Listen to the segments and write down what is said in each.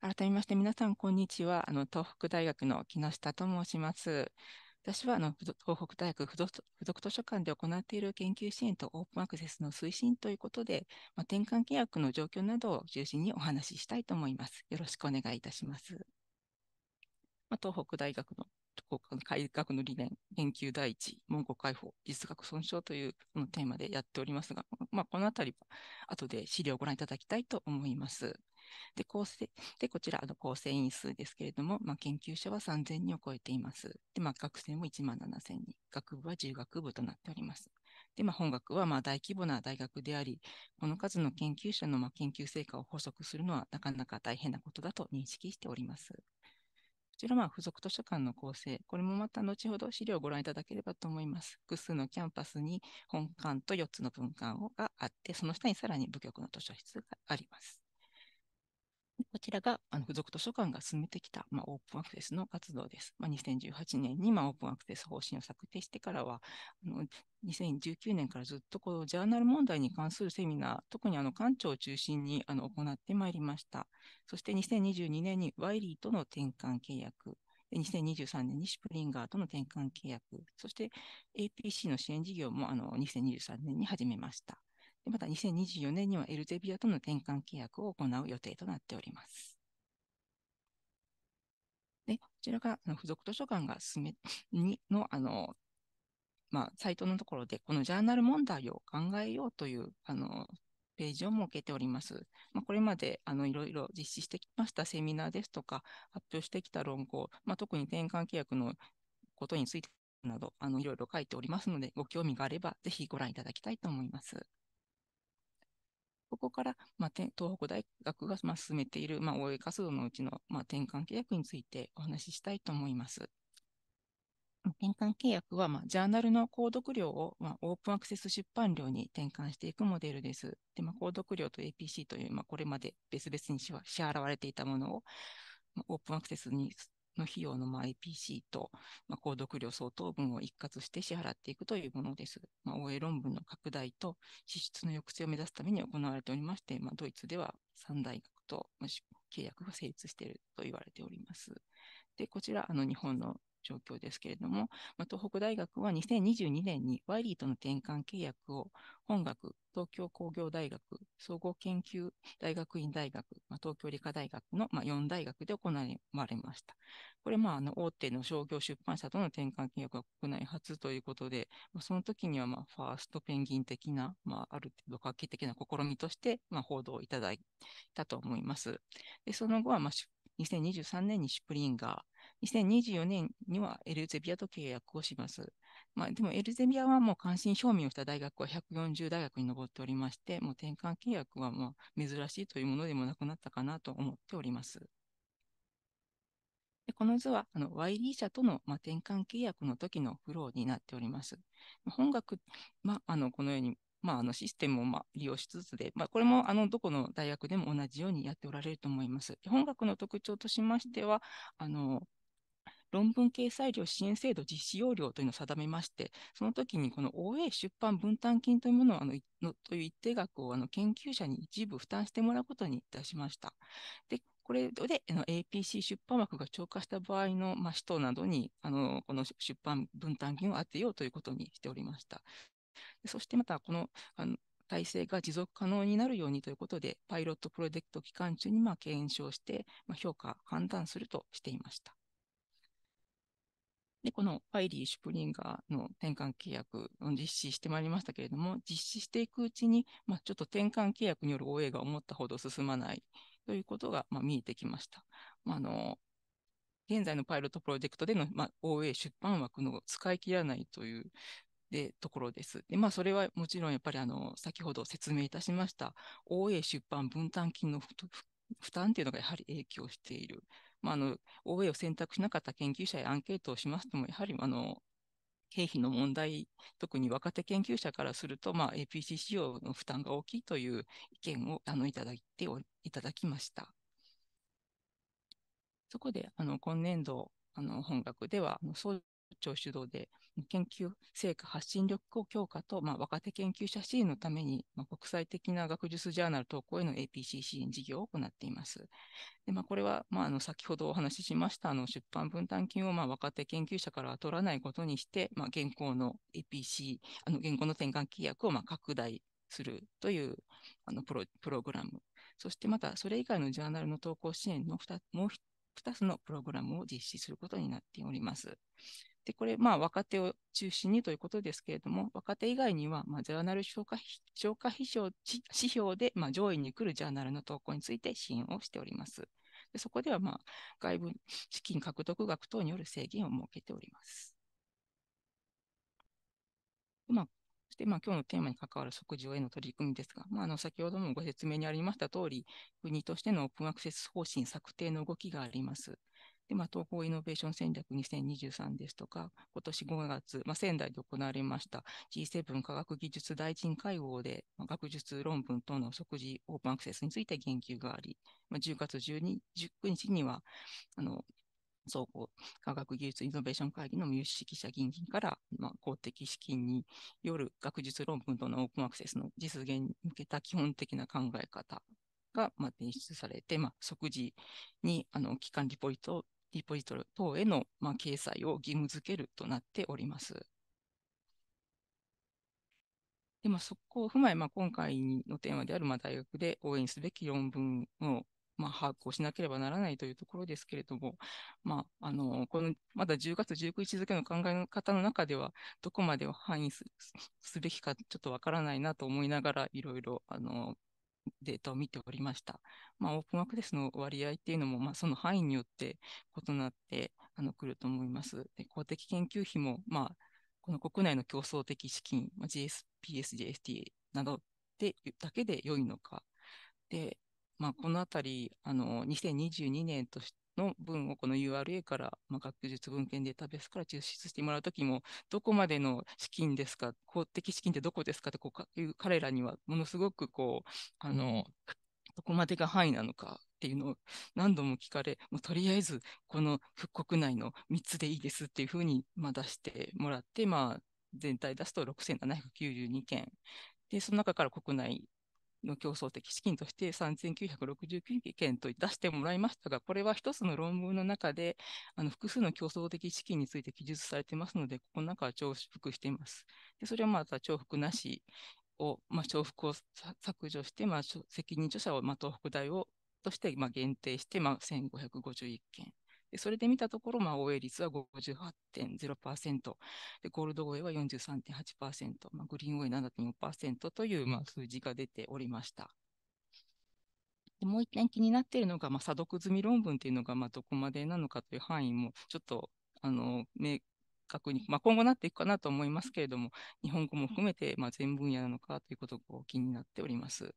改めまして皆さん、こんにちは。あの、東北大学の木下と申します。私はあの東北大学附属図書館で行っている研究支援とオープンアクセスの推進ということで、まあ、転換契約の状況などを中心にお話ししたいと思います。よろしくお願いいたします。まあ、東北大学の改革の理念、研究第一、文庫解放、実学損傷というのテーマでやっておりますが、まあ、このあたりは後で資料をご覧いただきたいと思います。で、構成、で、こちら、あの、構成員数ですけれども、まあ、研究者は3000人を超えています。で、まあ、学生も1万7000人、学部は10学部となっております。で、まあ、本学はまあ大規模な大学であり、この数の研究者のまあ研究成果を補足するのはなかなか大変なことだと認識しております。こちらは付属図書館の構成、これもまた後ほど資料をご覧いただければと思います。複数のキャンパスに本館と4つの分館があって、その下にさらに部局の図書室があります。こちらがあの付属図書館が進めてきた、まあ、オープンアクセスの活動です。まあ、2018年に、まあ、オープンアクセス方針を策定してからは、あの2019年からずっとこうジャーナル問題に関するセミナー、特にあの館長を中心にあの行ってまいりました。そして2022年にワイリーとの転換契約、2023年にシュプリンガーとの転換契約、そして APC の支援事業もあの2023年に始めました。また2024年にはエルゼビアとの転換契約を行う予定となっております。で、こちらが、あの、付属図書館が進め、に、の、あの、まあ、サイトのところで、このジャーナル問題を考えようという、あの、ページを設けております。まあ、これまであのいろいろ実施してきましたセミナーですとか、発表してきた論考、まあ、特に転換契約のことについてなど、あのいろいろ書いておりますので、ご興味があれば、ぜひご覧いただきたいと思います。ここから、まあ、東北大学が、まあ、進めている、まあ、応援活動のうちの、まあ、転換契約についてお話ししたいと思います。転換契約は、まあ、ジャーナルの購読料を、まあ、オープンアクセス出版料に転換していくモデルです。で、まあ、購読料と APC という、まあ、これまで別々に支払われていたものを、まあ、オープンアクセスにの費用のま IPC と、まあ、購読料相当分を一括して支払っていくというものです。まあ、OA 論文の拡大と支出の抑制を目指すために行われておりまして、まあ、ドイツでは3大学と契約が成立していると言われております。で、こちら、あの日本の状況ですけれども、ま東北大学は2022年にワイリーとの転換契約を本学、東京工業大学、総合研究大学院大学、ま東京理科大学の、ま4大学で行われました。これ、まあ、あの大手の商業出版社との転換契約が国内初ということで、まその時には、まファーストペンギン的な、まあ、ある程度画期的な試みとして、ま報道をいただいたと思います。でその後は、ま2023年にシュプリンガー、2024年にはエルゼビアと契約をします。まあ、でもエルゼビアはもう関心表明をした大学は140大学に上っておりまして、もう転換契約はもう珍しいというものでもなくなったかなと思っております。でこの図はあの YD 社との、まあ、転換契約の時のフローになっております。本学、まあ、あのこのようにまあ、あのシステムをま利用しつつで、まあ、これもあのどこの大学でも同じようにやっておられると思います。本学の特徴としましては、あの論文掲載料支援制度実施要領というのを定めまして、その時にこの OA 出版分担金というものをあののという一定額をあの研究者に一部負担してもらうことにいたしました。でこれで APC 出版枠が超過した場合の、まあ、使途などにあのこの出版分担金を当てようということにしておりました。そしてまた、このあの体制が持続可能になるようにということで、パイロットプロジェクト期間中にま検証して、ま評価、判断するとしていました。で、このファイリー・シュプリンガーの転換契約を実施してまいりましたけれども、実施していくうちに、まあ、ちょっと転換契約による OA が思ったほど進まないということが、まあ、見えてきました。まあ、あの現在のパイロットプロジェクトでの、まあ、OA 出版枠の使い切らないというでところです。で、まあ、それはもちろんやっぱりあの先ほど説明いたしました OA 出版分担金の負担っていうのがやはり影響している。まあ、あの OA を選択しなかった研究者へアンケートをしますとも、やはりあの経費の問題、特に若手研究者からすると、まあ、APC 使用の負担が大きいという意見をあのいただいていただきました。そこであの今年度あの本学では、創長主導で、研究成果発信力を強化と、まあ、若手研究者支援のために、まあ、国際的な学術ジャーナル投稿への APC 支援事業を行っています。でまあ、これは、まあ、あの先ほどお話ししましたあの出版分担金を、まあ、若手研究者からは取らないことにして、まあ、現行の APC、あの現行の転換契約をまあ拡大するというあのプロプログラム、そしてまたそれ以外のジャーナルの投稿支援の2もう2つのプログラムを実施することになっております。で、これ、まあ、若手を中心にということですけれども、若手以外には、まあ、ジャーナル消化消化指標指標で、まあ、上位に来るジャーナルの投稿について支援をしております。でそこでは、まあ、外部資金獲得額等による制限を設けております。まあ、そして、まあ、今日のテーマに関わる即時への取り組みですが、まあ、あの先ほどもご説明にありました通り、国としてのオープンアクセス方針策定の動きがあります。で、まあ、東方イノベーション戦略2023ですとか、今年5月、まあ、仙台で行われました G7 科学技術大臣会合で、まあ、学術論文等の即時オープンアクセスについて言及があり、まあ、10月12 19日には、あの、総合科学技術イノベーション会議の有識者議員から、まあ、公的資金による学術論文とのオープンアクセスの実現に向けた基本的な考え方が、まあ、提出されて、まあ、即時にあの機関リポートリポジトリ等への、まあ、掲載を義務付けるとなっております。でまあ、そこを踏まえ、まあ、今回のテーマである、まあ、大学で応援すべき論文を、まあ、把握をしなければならないというところですけれども、まあ、あのこのまだ10月19日付の考え方の中では、どこまでを範囲すべきかちょっとわからないなと思いながら、いろいろあのデータを見ておりました。まあ、オープンアクセスの割合っていうのも、まあ、その範囲によって異なってあのくると思います。で公的研究費も、まあ、この国内の競争的資金、まあ、GSPS、JST などでだけで良いのか。で、まあ、このあたり、あの、2022年としの文をこの URA から、まあ、学術文献データベースから抽出してもらうときも、どこまでの資金ですか、公的資金ってどこですかってこういう彼らにはものすごくこう、あの、どこまでが範囲なのかっていうのを何度も聞かれ、もうとりあえずこの復刻内の3つでいいですっていうふうに、まあ、出してもらって、まあ、全体出すと6792件で、その中から国内の競争的資金として3969件と出してもらいましたが、これは一つの論文の中であの複数の競争的資金について記述されていますので、ここの中は重複しています。でそれはまた重複なしを、まあ、重複を削除して、まあ、責任著者を、まあ、東北大をとして、まあ、限定して、まあ、1551件で、それで見たところ、まあ、OA 率は58.0%、で、ゴールド OA は43.8%、まあ、グリーン OA 7.4%という、まあ、数字が出ておりました。でもう一点気になっているのが、まあ、査読済み論文というのが、まあ、どこまでなのかという範囲も、ちょっとあの、ね、学に、まあ、今後なっていくかなと思いますけれども、日本語も含めて、まあ、全分野なのかということが気になっております。で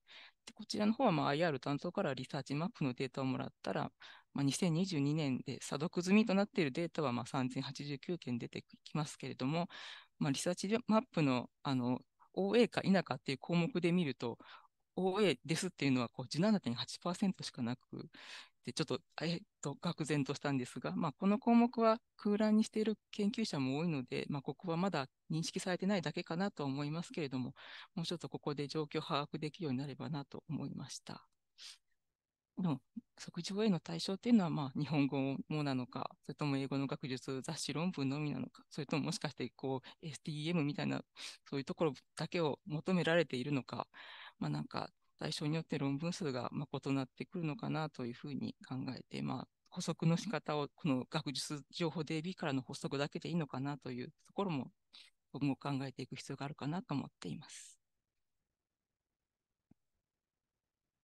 こちらの方は、まあ、IR 担当からリサーチマップのデータをもらったら、まあ、2022年で査読済みとなっているデータは、まあ、3089件出てきますけれども、まあ、リサーチマップのあの OA か否かっていう項目で見ると、OA ですっていうのはこう17.8%しかなくて、ちょっと、えっと、愕然としたんですが、まあ、この項目は空欄にしている研究者も多いので、まあ、ここはまだ認識されてないだけかなと思いますけれども、もうちょっとここで状況を把握できるようになればなと思いました。の即時 OA の対象っていうのは、まあ、日本語もなのか、それとも英語の学術雑誌論文のみなのか、それとももしかしてこう STEM みたいな、そういうところだけを求められているのか、まあ、なんか対象によって論文数がま異なってくるのかなというふうに考えて、まあ、補足の仕方をこの学術情報 DB からの補足だけでいいのかなというところも僕も考えていく必要があるかなと思っています。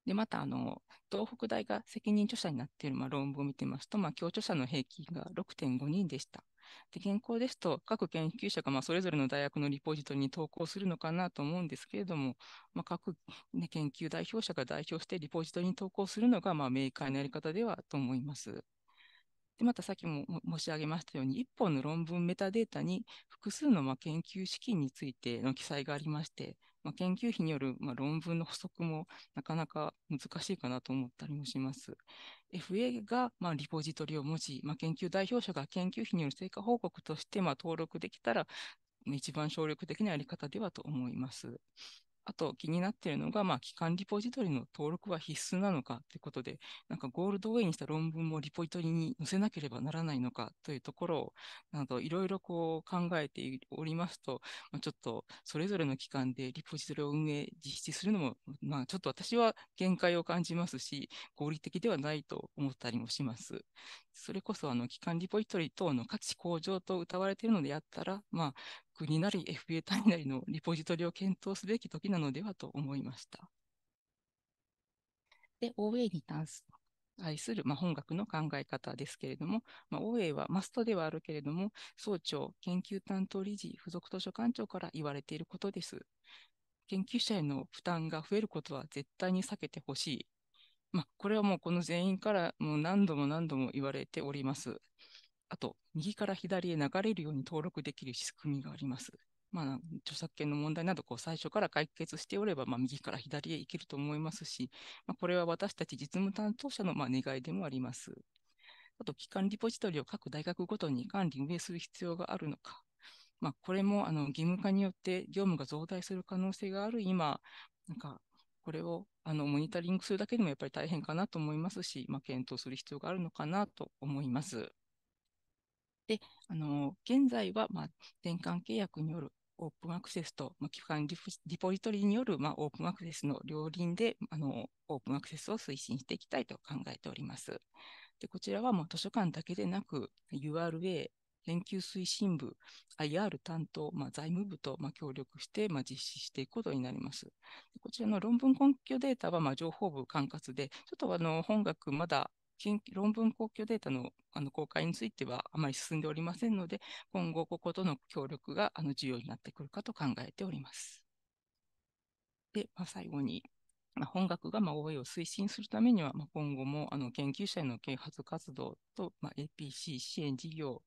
で、また、あの、東北大が責任著者になっている、まあ、論文を見てますと、まあ、著者の平均が6.5人でした。で、現行ですと、各研究者がまあそれぞれの大学のリポジトリに投稿するのかなと思うんですけれども、まあ、各、ね、研究代表者が代表してリポジトリに投稿するのがまあ明快なやり方ではと思います。でまたさっきも申し上げましたように、1本の論文メタデータに複数のまあ研究資金についての記載がありまして、まあ、研究費による、まあ、論文の補足もなかなか難しいかなと思ったりもします。FA が、まあ、リポジトリを持ち、まあ、研究代表者が研究費による成果報告として、まあ、登録できたら、一番省力的なやり方ではと思います。あと気になっているのが、まあ、機関リポジトリの登録は必須なのかということで、なんかゴールドウェイにした論文もリポジトリに載せなければならないのかというところを、などいろいろこう考えておりますと、まあ、ちょっとそれぞれの機関でリポジトリを運営、実施するのも、まあ、ちょっと私は限界を感じますし、合理的ではないと思ったりもします。それこそ、あの、機関リポジトリ等の価値向上と謳われているのであったら、まあ、国なり f a 単位なりのリポジトリを検討すべき時なのではと思いました。で、OA に対する、まあ、本学の考え方ですけれども、まあ、OA はマストではあるけれども、総長、研究担当理事、付属図書館長から言われていることです。研究者への負担が増えることは絶対に避けてほしい。まあ、これはもうこの全員からもう何度も何度も言われております。あと、右から左へ流れるように登録できる仕組みがあります。まあ、著作権の問題などこう最初から解決しておれば、まあ、右から左へ行けると思いますし、まあ、これは私たち実務担当者のまあ願いでもあります。あと、機関リポジトリを各大学ごとに管理運営する必要があるのか。まあ、これもあの義務化によって業務が増大する可能性がある今、なんかこれをあのモニタリングするだけでもやっぱり大変かなと思いますし、まあ、検討する必要があるのかなと思います。で、あの現在は、まあ、転換契約によるオープンアクセスと、まあ、基幹リポジトリによる、まあ、オープンアクセスの両輪であのオープンアクセスを推進していきたいと考えております。でこちらはもう図書館だけでなく URA、研究推進部、IR 担当、まあ、財務部と、まあ、協力して、まあ、実施していくことになります。こちらの論文根拠データは、まあ、情報部管轄で、ちょっとあの本学まだ論文公共データのあの公開についてはあまり進んでおりませんので、今後こことの協力があの重要になってくるかと考えております。で、まあ、最後に、まあ、本学がまあを推進するためには、まあ、今後もあの研究者への啓発活動と、まあ、APC 支援事業、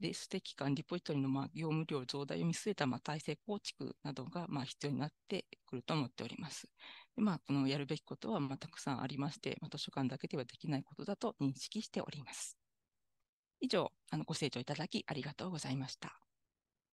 で、ステキ間リポジトリのまあ業務量増大を見据えたまあ体制構築などがまあ必要になってくると思っております。まあ、このやるべきことはまあたくさんありまして、まあ、図書館だけではできないことだと認識しております。以上、あのご清聴いただきありがとうございました。